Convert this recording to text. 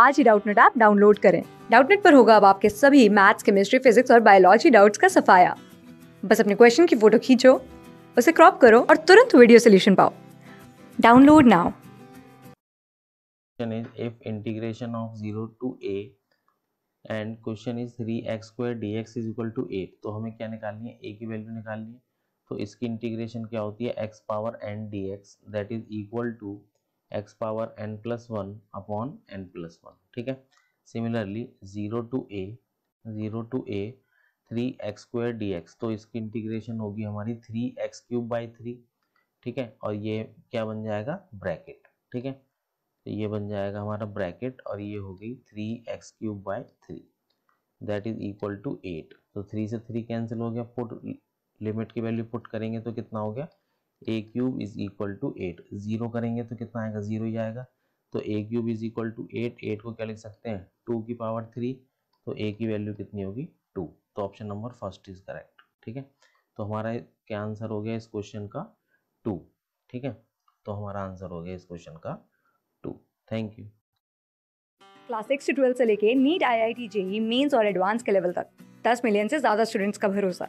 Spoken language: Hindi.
आज ही डाउटनेट ऐप डाउनलोड करें डाउटनेट पर होगा अब आपके सभी मैथ्स केमिस्ट्री फिजिक्स और बायोलॉजी डाउट्स का सफाया बस अपने क्वेश्चन की फोटो खींचो उसे क्रॉप करो और तुरंत वीडियो सोल्यूशन पाओ download now is if integration of 0 to a and question is three x square d x is equal to eight तो हमें क्या निकालनी है ए की वैल्यू निकालनी है तो इसकी इंटीग्रेशन क्या होती है x power n d x that is equal to x power n plus one upon n plus one ठीक है similarly zero to A zero to A three x square d x तो इसकी इंटीग्रेशन होगी हमारी three x cube by three ठीक है और ये क्या बन जाएगा ब्रैकेट ठीक है तो ये बन जाएगा हमारा ब्रैकेट और ये हो गई three x cube by three that is equal to eight तो थ्री से थ्री कैंसिल हो गया पुट लिमिट की वैल्यू पुट करेंगे तो कितना हो गया a cube is equal to eight zero करेंगे तो कितना आएगा जीरो ही आएगा तो a cube is equal to eight eight को क्या लिख सकते हैं टू की पावर थ्री तो ए की वैल्यू कितनी होगी टू तो option number first is correct ठीक है तो हमारा क्या आंसर हो गया इस क्वेश्चन का टू ठीक है तो हमारा आंसर हो गया इस क्वेश्चन का two thank you class six से ट्वेल्थ से लेके NEET I I T JEE Mains और एडवांस के लेवल तक दस मिलियन से ज़्यादा स्टूडेंट्स का भरोसा